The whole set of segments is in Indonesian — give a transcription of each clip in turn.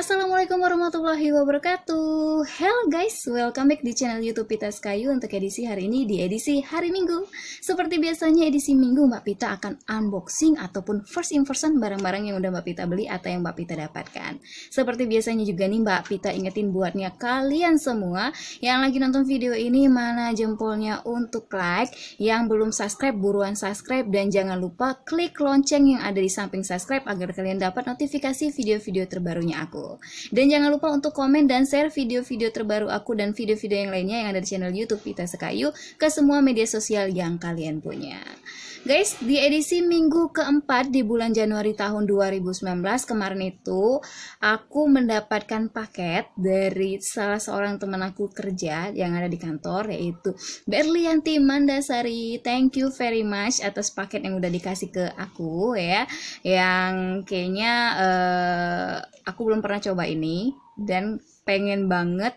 Assalamualaikum warahmatullahi wabarakatuh Hello guys, welcome back di channel youtube Pita Kayu Untuk edisi hari ini di edisi hari minggu Seperti biasanya edisi minggu Mbak Pita akan unboxing Ataupun first impression barang-barang yang udah Mbak Pita beli Atau yang Mbak Pita dapatkan Seperti biasanya juga nih Mbak Pita ingetin buatnya kalian semua Yang lagi nonton video ini mana jempolnya untuk like Yang belum subscribe buruan subscribe Dan jangan lupa klik lonceng yang ada di samping subscribe Agar kalian dapat notifikasi video-video terbarunya aku dan jangan lupa untuk komen dan share video-video terbaru aku dan video-video yang lainnya yang ada di channel YouTube Pita Sekayu ke semua media sosial yang kalian punya. Guys, di edisi minggu keempat di bulan Januari tahun 2019 kemarin itu aku mendapatkan paket dari salah seorang teman aku kerja yang ada di kantor yaitu Berlianti Mandasari. Thank you very much atas paket yang udah dikasih ke aku ya. Yang kayaknya uh, aku belum pernah coba ini dan pengen banget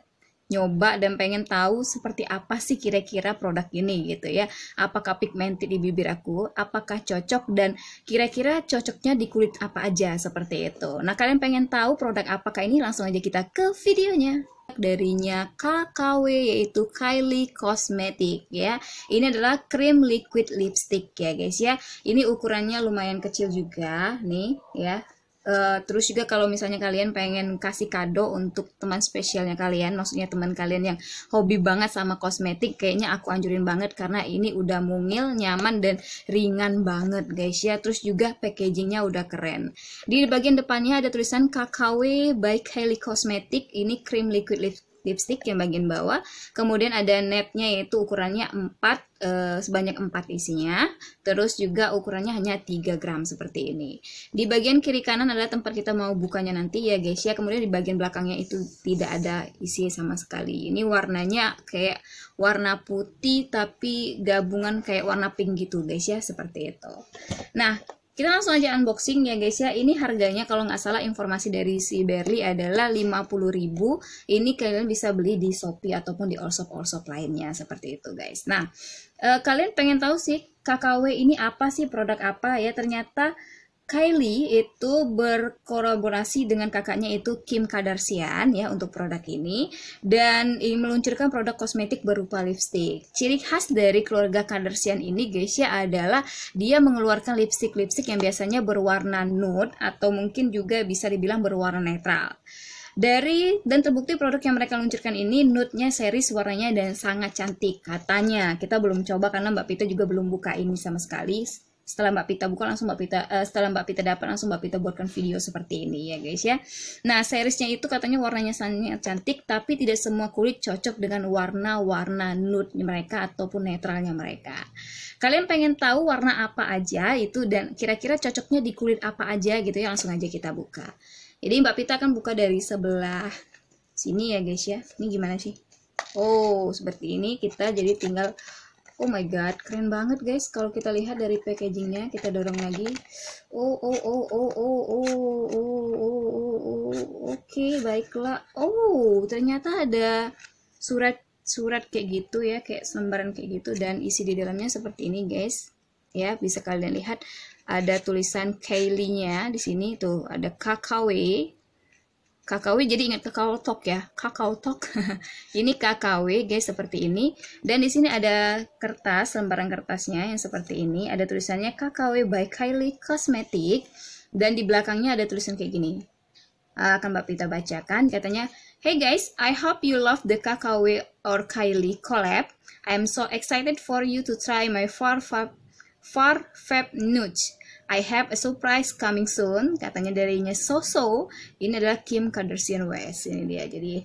nyoba dan pengen tahu seperti apa sih kira-kira produk ini gitu ya. Apakah pigmented di bibir aku, apakah cocok dan kira-kira cocoknya di kulit apa aja seperti itu. Nah, kalian pengen tahu produk apakah ini langsung aja kita ke videonya darinya KKW yaitu Kylie Cosmetic ya. Ini adalah krim liquid lipstick ya guys ya. Ini ukurannya lumayan kecil juga nih ya. Uh, terus juga kalau misalnya kalian pengen kasih kado untuk teman spesialnya kalian, maksudnya teman kalian yang hobi banget sama kosmetik, kayaknya aku anjurin banget karena ini udah mungil, nyaman dan ringan banget guys ya. Terus juga packagingnya udah keren. Di bagian depannya ada tulisan KKW by Kylie Cosmetic, ini cream liquid lift lipstick yang bagian bawah. Kemudian ada netnya yaitu ukurannya 4 e, eh, sebanyak 4 isinya. Terus juga ukurannya hanya 3 gram seperti ini. Di bagian kiri kanan adalah tempat kita mau bukanya nanti ya guys ya. Kemudian di bagian belakangnya itu tidak ada isi sama sekali. Ini warnanya kayak warna putih tapi gabungan kayak warna pink gitu guys ya seperti itu. Nah, kita langsung aja unboxing ya guys ya. Ini harganya kalau nggak salah informasi dari si Berli adalah 50.000. Ini kalian bisa beli di Shopee ataupun di all shop lainnya seperti itu guys. Nah, eh, kalian pengen tahu sih KKW ini apa sih produk apa ya? Ternyata Kylie itu berkolaborasi dengan kakaknya itu Kim Kardashian ya untuk produk ini dan ini meluncurkan produk kosmetik berupa lipstick. Ciri khas dari keluarga Kardashian ini guys ya adalah dia mengeluarkan lipstick-lipstick yang biasanya berwarna nude atau mungkin juga bisa dibilang berwarna netral dari dan terbukti produk yang mereka luncurkan ini nude-nya series warnanya dan sangat cantik katanya kita belum coba karena Mbak Pita juga belum buka ini sama sekali setelah Mbak Pita buka langsung Mbak Pita uh, setelah Mbak Pita dapat langsung Mbak Pita buatkan video seperti ini ya guys ya. Nah, seriesnya itu katanya warnanya sangat cantik tapi tidak semua kulit cocok dengan warna-warna nude mereka ataupun netralnya mereka. Kalian pengen tahu warna apa aja itu dan kira-kira cocoknya di kulit apa aja gitu ya langsung aja kita buka. Jadi Mbak Pita akan buka dari sebelah sini ya guys ya. Ini gimana sih? Oh, seperti ini kita jadi tinggal Oh my god, keren banget guys. Kalau kita lihat dari packagingnya, kita dorong lagi. Oh oh oh oh oh oh oh oh oh. oh. Oke, okay, baiklah. Oh, ternyata ada surat surat kayak gitu ya, kayak lembaran kayak gitu dan isi di dalamnya seperti ini guys. Ya, bisa kalian lihat ada tulisan Kylie-nya di sini tuh, ada KKW KKW jadi ingat Kakao Talk ya, Kakao Talk. ini KKW guys seperti ini dan di sini ada kertas lembaran kertasnya yang seperti ini, ada tulisannya KKW by Kylie Cosmetic dan di belakangnya ada tulisan kayak gini. Ah, akan Mbak Pita bacakan katanya, "Hey guys, I hope you love the KKW or Kylie collab. I am so excited for you to try my far far far fab nudge. I have a surprise coming soon. Katanya darinya Soso. Ini adalah Kim Kardashian West. Ini dia. Jadi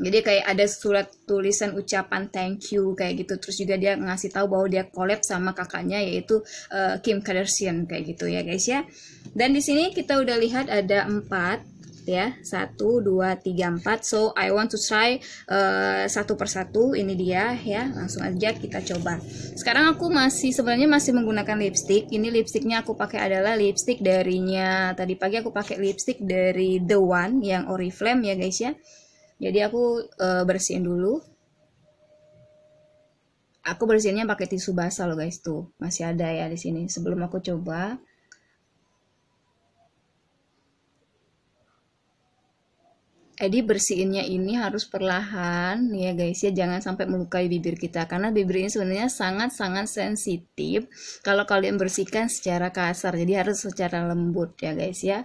jadi kayak ada surat tulisan ucapan thank you kayak gitu. Terus juga dia ngasih tahu bahwa dia collab sama kakaknya yaitu uh, Kim Kardashian kayak gitu ya guys ya. Dan di sini kita udah lihat ada empat ya. satu dua tiga empat So I want to try uh, satu persatu. Ini dia ya. Langsung aja kita coba. Sekarang aku masih sebenarnya masih menggunakan lipstick. Ini lipsticknya aku pakai adalah lipstick darinya. Tadi pagi aku pakai lipstick dari The One yang Oriflame ya guys ya. Jadi aku uh, bersihin dulu aku bersihinnya pakai tisu basah loh guys tuh masih ada ya di sini sebelum aku coba jadi bersihinnya ini harus perlahan ya guys ya jangan sampai melukai bibir kita karena bibir ini sebenarnya sangat-sangat sensitif kalau kalian bersihkan secara kasar jadi harus secara lembut ya guys ya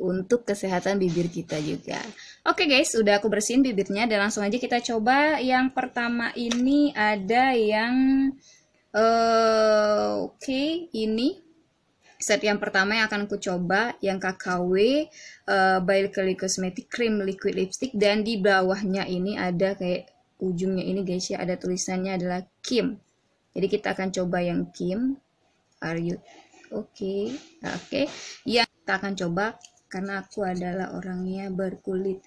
untuk kesehatan bibir kita juga. Oke guys, udah aku bersihin bibirnya dan langsung aja kita coba yang pertama ini ada yang uh, oke okay, ini Set yang pertama yang akan aku coba yang KKW uh, eh, by Kelly Cosmetic Cream Liquid Lipstick dan di bawahnya ini ada kayak ujungnya ini guys ya ada tulisannya adalah Kim. Jadi kita akan coba yang Kim. Are you nah, oke? Okay. Oke. Okay. Yang kita akan coba karena aku adalah orangnya berkulit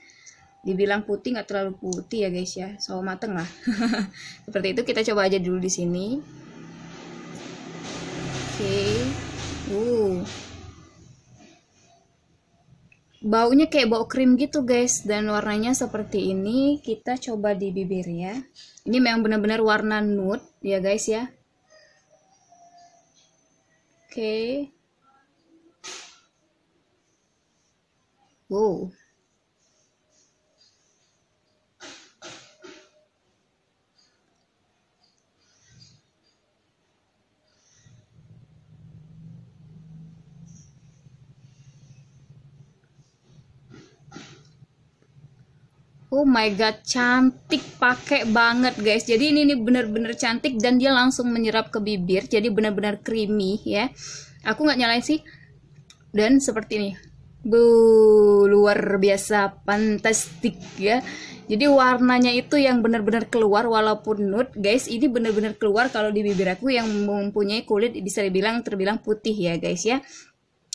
dibilang putih nggak terlalu putih ya guys ya. sawo mateng lah. Seperti itu kita coba aja dulu di sini. Oke. Okay. Uh. Baunya kayak bau krim gitu guys dan warnanya seperti ini. Kita coba di bibir ya. Ini memang benar-benar warna nude ya guys ya. Oke. Okay. Wow. oh my god cantik pakai banget guys jadi ini nih bener-bener cantik dan dia langsung menyerap ke bibir jadi bener-bener creamy ya aku nggak nyalain sih dan seperti ini bu luar biasa fantastik ya jadi warnanya itu yang benar-benar keluar walaupun nude guys ini benar-benar keluar kalau di bibir aku yang mempunyai kulit bisa dibilang terbilang putih ya guys ya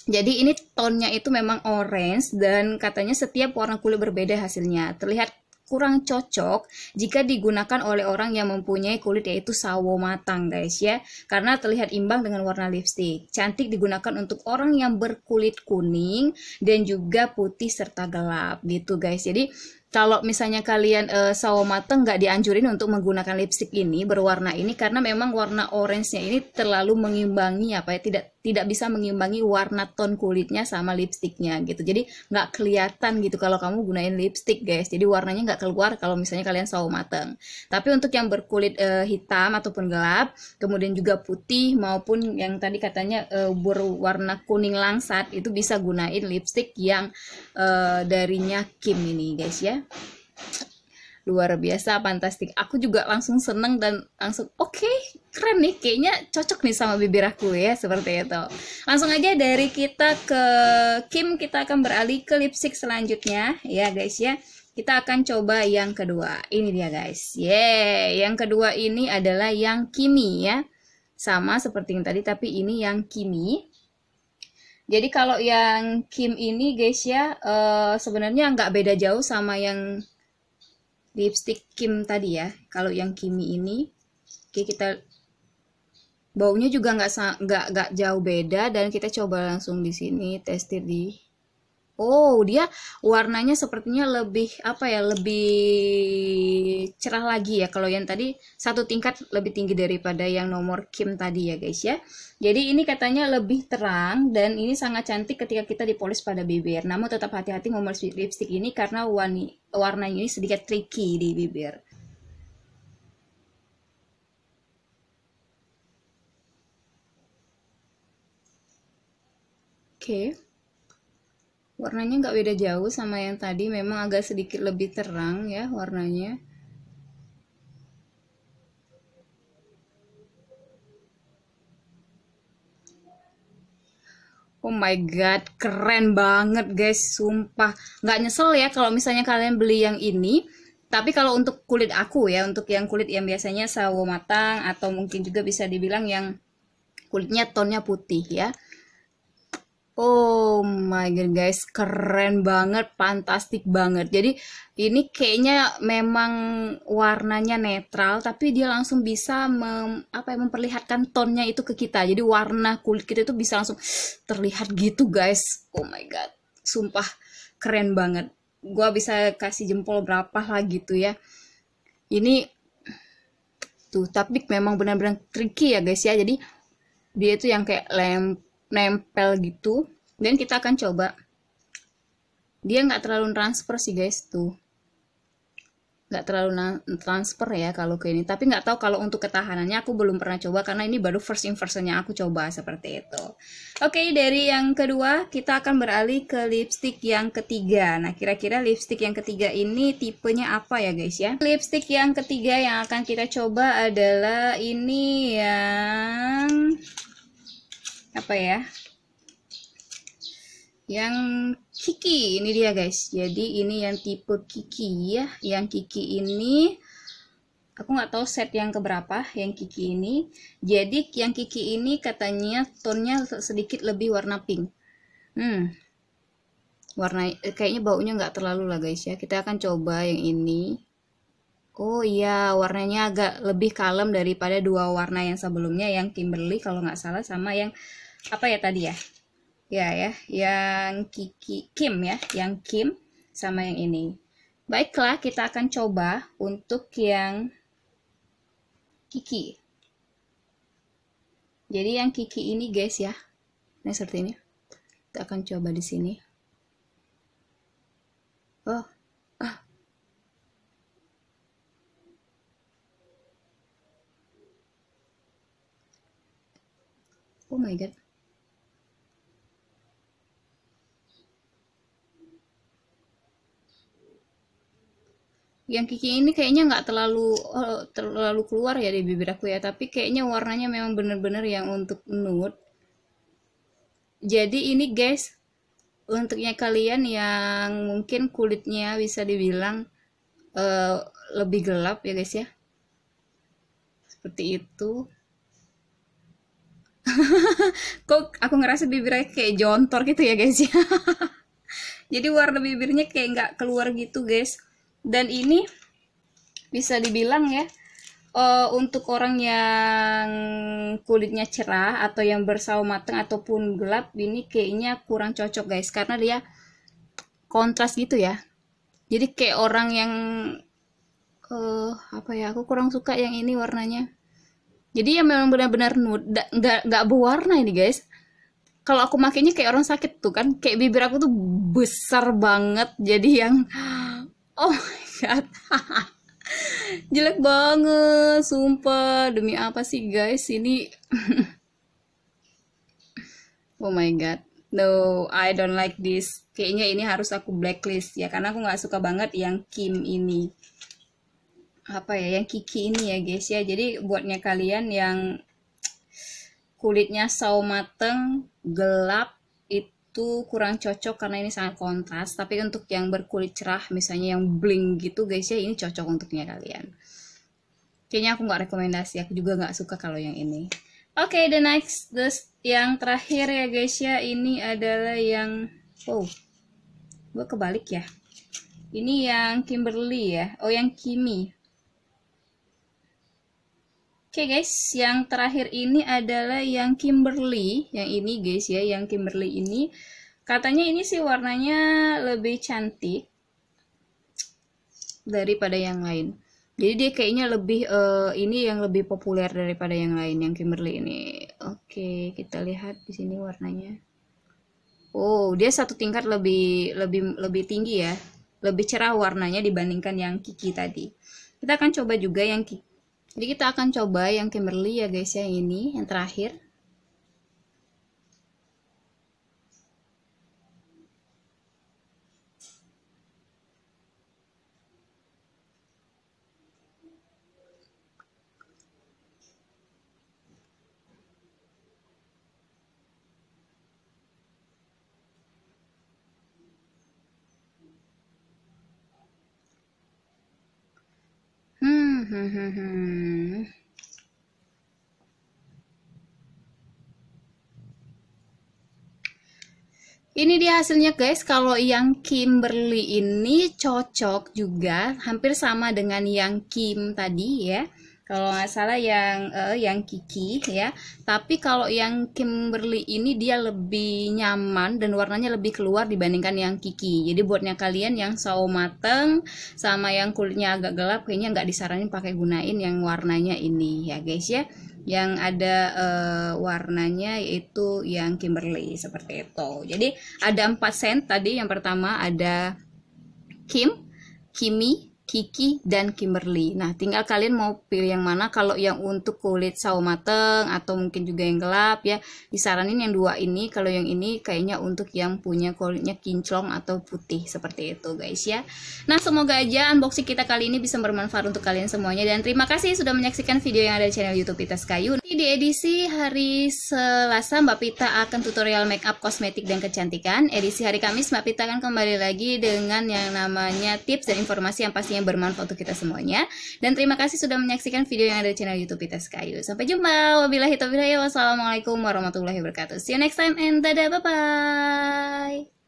jadi ini tonnya itu memang orange dan katanya setiap warna kulit berbeda hasilnya. Terlihat kurang cocok jika digunakan oleh orang yang mempunyai kulit yaitu sawo matang guys ya karena terlihat imbang dengan warna lipstick cantik digunakan untuk orang yang berkulit kuning dan juga putih serta gelap gitu guys jadi kalau misalnya kalian e, sawo matang nggak dianjurin untuk menggunakan lipstick ini berwarna ini karena memang warna orange-nya ini terlalu mengimbangi apa ya tidak tidak bisa mengimbangi warna tone kulitnya sama lipstiknya gitu jadi nggak kelihatan gitu kalau kamu gunain lipstick guys jadi warnanya nggak keluar kalau misalnya kalian sawo mateng tapi untuk yang berkulit e, hitam ataupun gelap kemudian juga putih maupun yang tadi katanya e, berwarna kuning langsat itu bisa gunain lipstick yang e, darinya Kim ini guys ya luar biasa fantastik aku juga langsung seneng dan langsung oke okay, keren nih kayaknya cocok nih sama bibir aku ya seperti itu langsung aja dari kita ke Kim kita akan beralih ke lipstick selanjutnya ya guys ya kita akan coba yang kedua ini dia guys yeah yang kedua ini adalah yang Kimi ya sama seperti yang tadi tapi ini yang Kimi jadi kalau yang Kim ini guys ya uh, sebenarnya nggak beda jauh sama yang lipstick Kim tadi ya kalau yang Kimi ini oke kita baunya juga nggak nggak nggak jauh beda dan kita coba langsung di sini testir di oh dia warnanya sepertinya lebih apa ya lebih cerah lagi ya kalau yang tadi satu tingkat lebih tinggi daripada yang nomor Kim tadi ya guys ya jadi ini katanya lebih terang dan ini sangat cantik ketika kita dipolis pada bibir namun tetap hati-hati nomor lipstick ini karena warni, warnanya ini sedikit tricky di bibir Okay warnanya nggak beda jauh sama yang tadi memang agak sedikit lebih terang ya warnanya Oh my god, keren banget guys, sumpah. Nggak nyesel ya kalau misalnya kalian beli yang ini. Tapi kalau untuk kulit aku ya, untuk yang kulit yang biasanya sawo matang atau mungkin juga bisa dibilang yang kulitnya tonnya putih ya Oh my god guys, keren banget, fantastik banget. Jadi ini kayaknya memang warnanya netral tapi dia langsung bisa mem, apa ya, memperlihatkan tonnya itu ke kita. Jadi warna kulit kita itu bisa langsung terlihat gitu guys. Oh my god, sumpah keren banget. Gua bisa kasih jempol berapa lah gitu ya. Ini tuh tapi memang benar-benar tricky ya guys ya. Jadi dia itu yang kayak lem nempel gitu dan kita akan coba dia nggak terlalu transfer sih guys tuh nggak terlalu transfer ya kalau ke ini tapi nggak tahu kalau untuk ketahanannya aku belum pernah coba karena ini baru first inversionnya aku coba seperti itu oke okay, dari yang kedua kita akan beralih ke lipstick yang ketiga nah kira-kira lipstick yang ketiga ini tipenya apa ya guys ya lipstick yang ketiga yang akan kita coba adalah ini ya apa ya yang kiki ini dia guys jadi ini yang tipe kiki ya yang kiki ini aku nggak tahu set yang keberapa yang kiki ini jadi yang kiki ini katanya tonnya sedikit lebih warna pink hmm warna eh, kayaknya baunya nggak terlalu lah guys ya kita akan coba yang ini Oh iya, warnanya agak lebih kalem daripada dua warna yang sebelumnya yang Kimberly kalau nggak salah sama yang apa ya tadi ya? Ya ya, yang Kiki Kim ya, yang Kim sama yang ini. Baiklah, kita akan coba untuk yang Kiki. Jadi yang Kiki ini guys ya. Nah, seperti ini. Kita akan coba di sini. Oh, oh my god yang kiki ini kayaknya nggak terlalu eh, terlalu keluar ya di bibir aku ya tapi kayaknya warnanya memang bener-bener yang untuk nude jadi ini guys untuknya kalian yang mungkin kulitnya bisa dibilang uh, lebih gelap ya guys ya seperti itu kok aku ngerasa bibirnya kayak jontor gitu ya guys ya jadi warna bibirnya kayak nggak keluar gitu guys dan ini bisa dibilang ya uh, untuk orang yang kulitnya cerah atau yang bersawo mateng ataupun gelap ini kayaknya kurang cocok guys karena dia kontras gitu ya jadi kayak orang yang uh, apa ya aku kurang suka yang ini warnanya jadi ya memang benar-benar nggak nggak berwarna ini guys kalau aku makainya kayak orang sakit tuh kan kayak bibir aku tuh besar banget jadi yang oh my god jelek banget sumpah demi apa sih guys ini oh my god no I don't like this kayaknya ini harus aku blacklist ya karena aku nggak suka banget yang Kim ini apa ya yang kiki ini ya guys ya jadi buatnya kalian yang kulitnya saw mateng gelap itu kurang cocok karena ini sangat kontras tapi untuk yang berkulit cerah misalnya yang bling gitu guys ya ini cocok untuknya kalian kayaknya aku nggak rekomendasi aku juga nggak suka kalau yang ini oke okay, the next the yang terakhir ya guys ya ini adalah yang wow gue kebalik ya ini yang Kimberly ya oh yang Kimi Oke okay guys, yang terakhir ini adalah yang Kimberly, yang ini guys ya, yang Kimberly ini katanya ini sih warnanya lebih cantik daripada yang lain. Jadi dia kayaknya lebih uh, ini yang lebih populer daripada yang lain yang Kimberly ini. Oke, okay, kita lihat di sini warnanya. Oh, dia satu tingkat lebih lebih lebih tinggi ya, lebih cerah warnanya dibandingkan yang Kiki tadi. Kita akan coba juga yang Kiki jadi kita akan coba yang Kimberly ya guys ya ini yang terakhir. Hmm. Ini dia hasilnya guys, kalau yang Kimberly ini cocok juga, hampir sama dengan yang Kim tadi ya kalau nggak salah yang uh, yang Kiki ya tapi kalau yang Kimberly ini dia lebih nyaman dan warnanya lebih keluar dibandingkan yang Kiki jadi buatnya kalian yang sawo mateng sama yang kulitnya agak gelap kayaknya nggak disarankan pakai gunain yang warnanya ini ya guys ya yang ada uh, warnanya yaitu yang Kimberly seperti itu jadi ada empat sen tadi yang pertama ada Kim Kimi Kiki dan Kimberly. Nah, tinggal kalian mau pilih yang mana. Kalau yang untuk kulit sawo mateng atau mungkin juga yang gelap ya, disaranin yang dua ini. Kalau yang ini kayaknya untuk yang punya kulitnya kinclong atau putih seperti itu, guys ya. Nah, semoga aja unboxing kita kali ini bisa bermanfaat untuk kalian semuanya dan terima kasih sudah menyaksikan video yang ada di channel YouTube Itas Kayu di edisi hari Selasa Mbak Pita akan tutorial make up kosmetik dan kecantikan. Edisi hari Kamis Mbak Pita akan kembali lagi dengan yang namanya tips dan informasi yang pastinya bermanfaat untuk kita semuanya. Dan terima kasih sudah menyaksikan video yang ada di channel YouTube Pita Sekayu. Sampai jumpa. Wabillahi taufiq wassalamualaikum warahmatullahi wabarakatuh. See you next time and dadah bye bye.